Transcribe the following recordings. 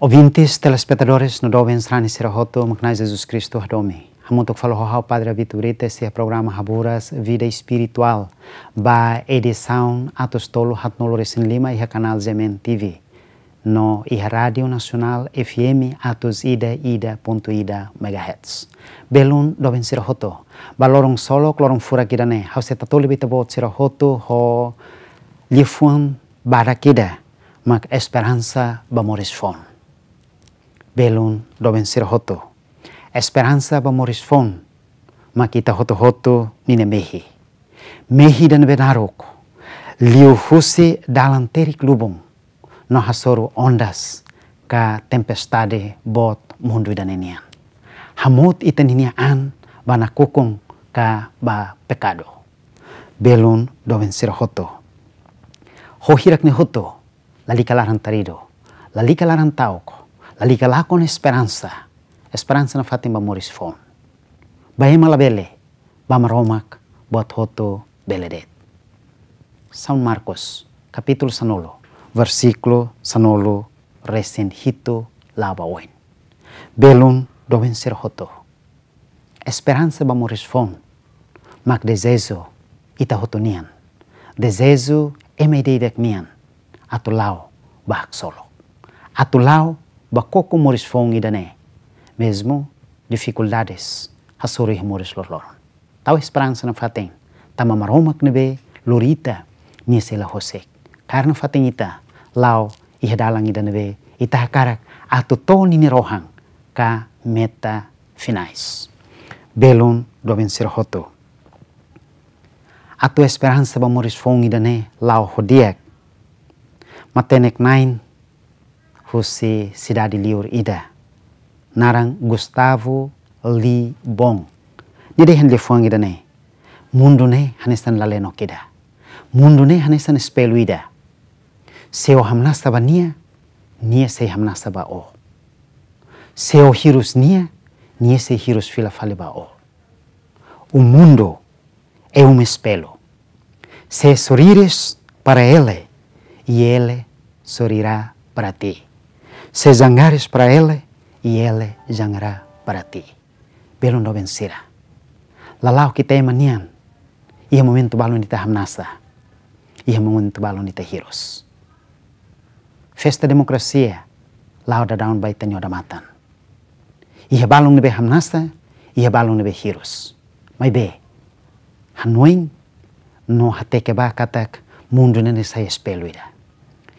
Ouvintes, telespectadores, no Doben Strani Sirahoto, Mknais Jesus Cristo Hadomi. que falou ao Padre Vitorita, este é o programa Haburas Vida Espiritual, ba edição atos Tolo, Hatnolores em Lima e a canal Zemen TV. No e Rádio Nacional FM Atos Ida Ida ponto Ida megahertz. Belun Doben Sirahoto, ba lorong solo, lorong fura kidane, hauseta tolibi tabot Sirahoto, ho lifuan barakida, Mac esperança ba morisfon. belum do hoto. Esperanza ba moris fon, makita hoto hoto nine mehi. Mehi dan benaruk, liu husi dalam terik lubung, no hasoru ondas ka tempestade bot mundu dan inian. Hamut iten an bana kukung ka ba pekado. Belun doben sir hoto. Hohirak ne hoto, lalika tarido, lalika larantauko, la liga la con esperanza. Esperanza na Fatima Morris Fon. Bahema la bele, bam romak, buat hoto beledet. San Marcos, capítulo sanolo, versículo sanolo, resen hito lava oen. Belun doven ser hoto. Esperanza ba Morris Fon, mak zezo, ita hotonian. Desejo emedei dek mian, ba bahak solo. Atulau bakoko moris fongi dane, mesmo dificuldades, hasuri moris lor lor. Tau esperança na fatem, tama maromak nebe, lorita, nisela hosek. Karna fatem ita, lau ihdalang ida nebe, ita karak atu toni ni rohang, ka meta finais. Belon do vencer hoto. Atu esperanza ba moris fongi dane, lau hodiak. Matenek nine, fosse cidade liur ida narang Gustavo Li Bong ni hen le fuang ida ne mundu ne hanestan lale no kida mundu ne hanestan spelu ida seo hamnasta ba nia nia se hamnasta ba o seo hirus nia nia se hirus fila ba o o mundo é e um espelho se sorrires para ele e ele sorrirá para ti Se zangares para Ele e Ele zangará para ti. Pero no vencerá. Lalau kita manian. Ia momentu balon taham hamnasa. Ia momentu balon ita hiros. Festa demokrasia. Lau da daun baita da matan. Ia balon beham hamnasa. Ia balon di behirus. Mai be. Hanuing. No hateke ba katak. Mundu nene sai espelwira.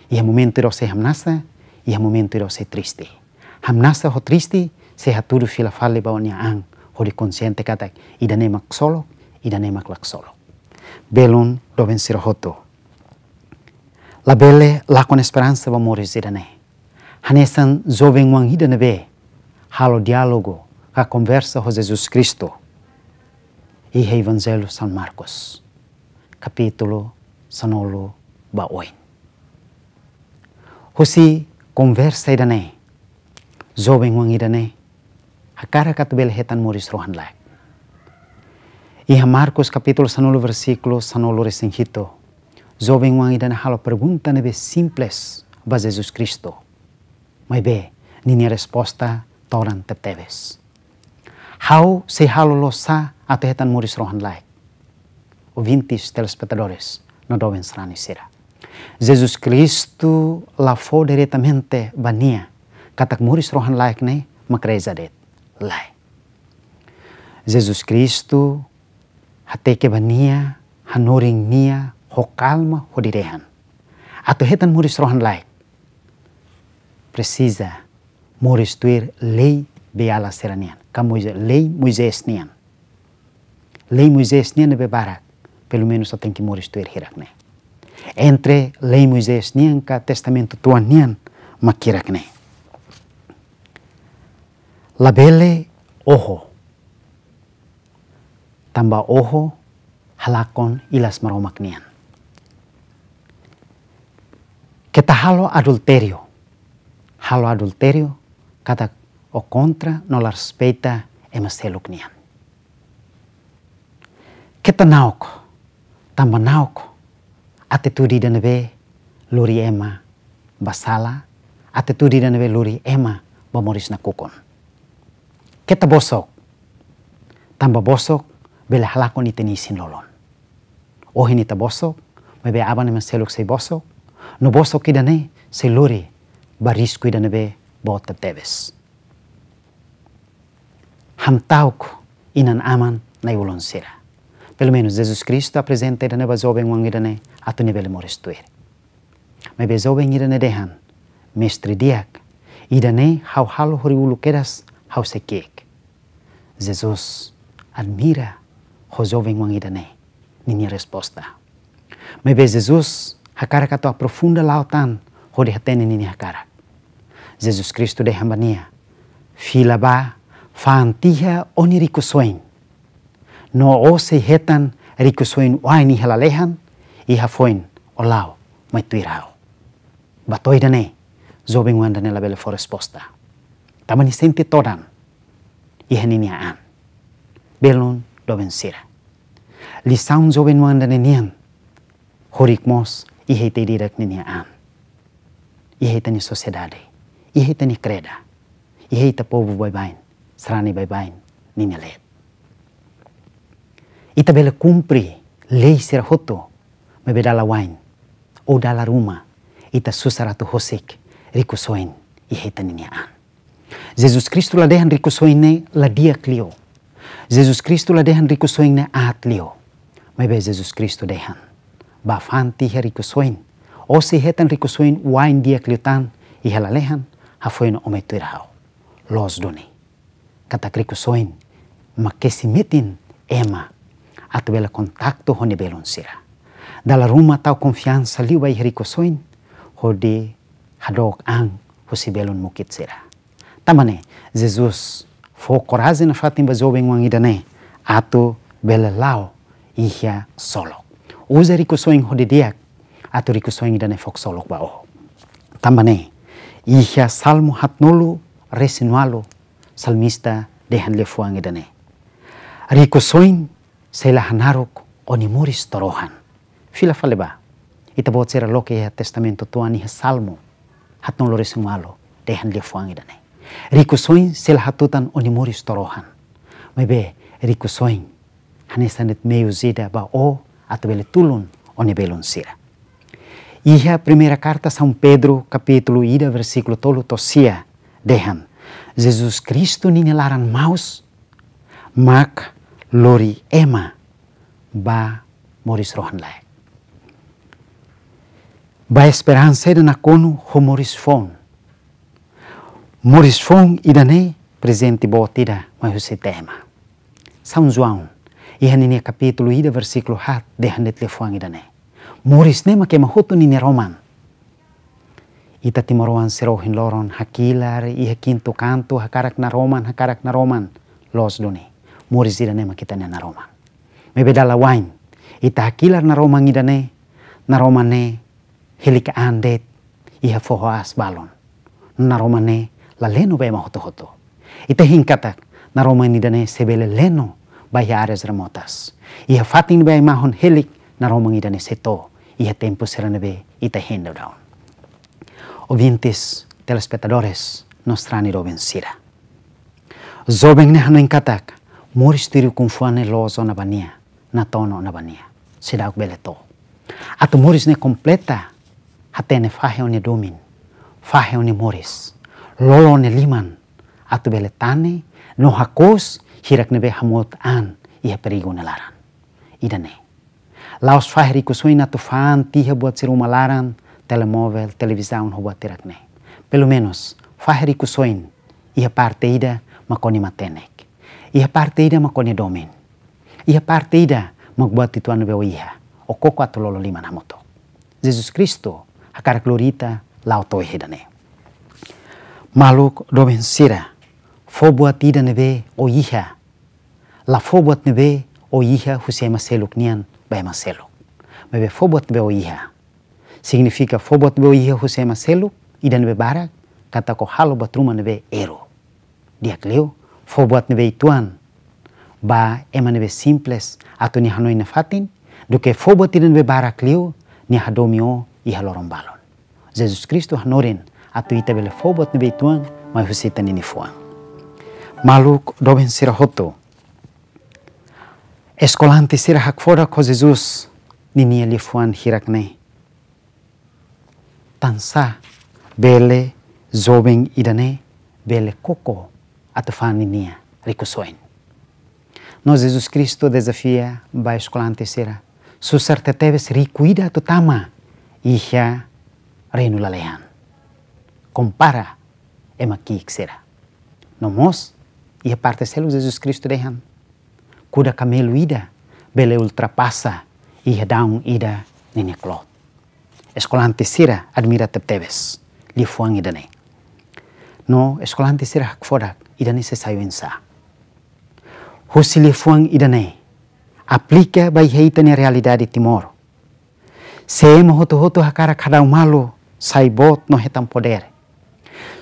Ia momento iro se hamnasa. Ia ha momento ira se triste. Hamnasta ho triste se ha turu fila falle bawa nia ang ho di consciente katak ida nemak solo ida nemak lak solo. Belun doben sira hoto. La belle la con esperanza va mori sira ne. Hanesan zoven wang hida nebe halo dialogo ka conversa ho Jesus Cristo. Ihe ha San Marcos. kapitulo sanolo ba oin. Hosi conversa idane zobeng wang idane hakara bel hetan moris rohan lak Iha Markus kapitul sanolo versículo sanolo resenjito zobeng wang idane halo pergunta nebe simples ba Jesus Kristo, Mai be nini resposta toran tetebes. how se halo losa ate hetan moris rohan lak Ovintis telespetadores, no doven sra Jesus lafo lavou mente bania. Katak muris rohan laik nei makreza det lai. Jesus Kristu hateke bania hanuring nia hokalma hodirehan. Atau hetan muris rohan laik. Precisa muris tuir lei beala seranian. Kamuja lei Moisés nian. Lei Moisés nian ne Pelo menos só muris tuir hirak nei. entre ley Moisés que testamento tuan nian makira La Labele ojo. Tamba ojo halakon ilas maromak nian. halo adulterio. Halo adulterio kata o contra no la respeta que nian. naoko. Tamba naoko. atitudi dan be luri ema basala atitudi dan be luri ema bamoris na kukon kita bosok tambah bosok bela halakon iteni lolon ohin ita bosok mebe aban ema seluk sei bosok no bosok idane sei luri barisku idane be bota teves ham tauk inan aman na ulon sira Pelo menos Jesus Cristo apresenta irane bazoben wang irane atu nivel morestuer. Me bezoben irane dehan, mestre diak, irane hau halo horiulu keras hau sekek. Jesus admira joven wang irane, ninia resposta. Me be Jesus hakara kato profunda lautan hori hatene ninia hakara. Jesus Cristo dehan bania, fila ba, fantiha oniriku soeng no ose hetan rikusuin waini helalehan iha foin olau mai tuirao. Batoi dane, zobing wan dane labele for resposta. Tamani senti todan, iha ninia an. Belon do vencira. Li saun zobing wan dane nian, horik mos iha direk ninia an. Iha tani sociedade, iha tani creda, iha te povo baibain, srani ninia Ita bela kumpri lei hoto me bedala wain o dala ruma ita susaratu hosek riku soen i heta niniaan. Jesus Kristu la dehan riku ne la dia klio Jesus Kristu la dehan riku ne aat lio. Mebe Jesus Kristu dehan. Ba fanti he riku soin. O si hetan riku soin wain diak lio tan i halalehan hafoin ometu irhao. Los doni. Kata riku soin makesi mitin ema bela kontak kontakt och belon sira. Dala ruma tau konfiansa liwa i soin, hodi hadok ang husi belon mukit sira. Tamane Jesus fo korazi na fatin bazobeng wangi dane atu bela lao ihya solok. Uza kosoin hodi diak atu rikosoin ne fok solok ba oho. Tamane ihya hat hatnolu resinwalu salmista dehan ne. Riko soin selahanaruk onimuris torohan. Fila faleba. Ita bot sera loke ya testamento tuani salmo. Hat non lores malo. Dehan le fuang idane. Rikusoin selahatutan onimuris torohan. Mebe rikusoin. Hanesanet meuzida ba o atbele tulun onibelon sira. Iha primeira carta São Pedro, capítulo ida, versículo tolo tosia. Dehan. Jesus Cristo ninelaran maus. Mak lori ema ba moris rohan lai. Ba esperanse ida na kono ho moris fon. Moris fon ida nei presente tida ma ho tema. Sam zuan, ihan ini kapitulu ida versiklu hat de handet le fuang ida Moris nema ke mahoto nini roman. Ita timoroan serohin loron hakilar iha kinto kanto hakarak na roman hakarak na roman los doni. morizirane makitane naroma mebedala wain itahakilar naroma na naroma ne helika andet iha fohoas balon Roma ne laleno be ma hoto hoto. ita Roma naroma ngidane sebele leno bahia áreas remotas iha fatin be mahon helik naroma ngidane seto iha tempo serane be ita hendo down ouvintes telespectadores nostrani do sira Zoben ne hanen mor istri kumfuane loso na bania na tono na bania bele beleto atu moris ne kompleta hatene fahe oni domin fahe one moris lolo ne liman atu tane no hakos hirak be hamot an iha perigo ne laran idane laos fahe riku soina tu fan tiha buat siruma laran televisaun televisão hoba tirak ne pelo menos fahe riku soin iha parte ida makoni matenek Ia parte ida makone domen. Ia parte ida magbuat tituan bewa iha. O koko atu lolo lima namoto. Jesus Cristo hakara lau toi hedane. Maluk domen sira. Fobuat ida neve o iha. La fobuat neve o iha husema seluk nian ma seluk. Mebe fobuat nebe o iha. Significa fobuat nebe o iha husema seluk. Ida be barak. Kata ko halo batruma nebe ero. Dia cleo. fobuat nebe ituan ba ema nebe simples atau ni hanoi nefatin duke fobuat tidak nebe barak liu ni hadomio iha lorong balon Jesus Kristu hanorin atau ita bele fobuat nebe ituan mai husitan ini fuang maluk doben sirahoto eskolante sirahak fora ko Jesus nini eli fuan hirak tansa bele zobeng idane bele koko a rico ricosoin. Nós, Jesus Cristo, desafia baixolantes será. Susarta teves ricuida tutama, iha reino lalean. Compara, ema é kik será. Nomos, ia parte selo Jesus Cristo dehan. Kuda camelo ida, bele ultrapassa, iha down ida nene clot. Escolante sira admira tebes, li fuang idane. No, escolante sira fodak, idane se sayuensa. Hosilifuan idane aplica bai heitane realidade timor. Seemo hoto hoto hakara kada umalu saibot no hetan poder.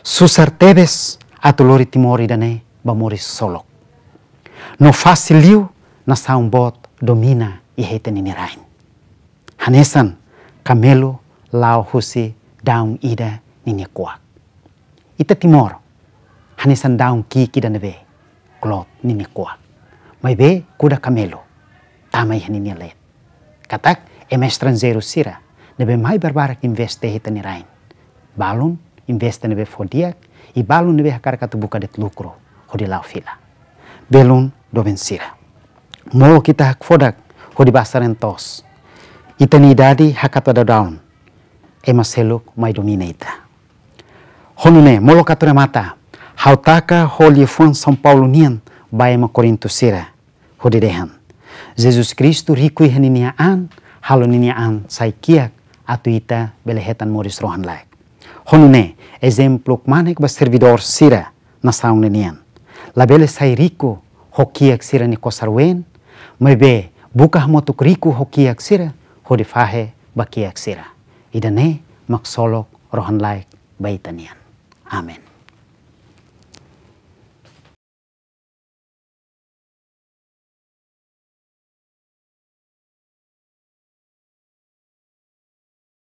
Susartebes atulori timor idane bamuri solok. No liu na saunbot domina i heitane nirain. Hanesan kamelo lao husi daun ida nini kuak. Ita timor hani sandaung ki ki dan be klot nini kwa mai be kuda kamelo tamai hani ni le katak emes tranzero sira nebe mai barbarak investe hita ni rain balun investe nebe fodiak i balun nebe hakar katu buka det lukro hodi lau fila belun doben sira mo kita hak fodak di basaren tos itani dadi hakata da daun emas heluk mai dominaita honune molo katura mata Hautaka holifon São Paulonian baima Corinto sira hodedehen. Jesus Kristo riku an haloniniaan saikiak atu ita belehetan moris rohan laik. Honune exemplo manek ba servidor sira na saung La bele sai riku hokiak sira ni kosarwen mebe buka motuk riku hokiak sira hodifahe bakiak sira. Idane maksolok rohan laik baitanian. Amen.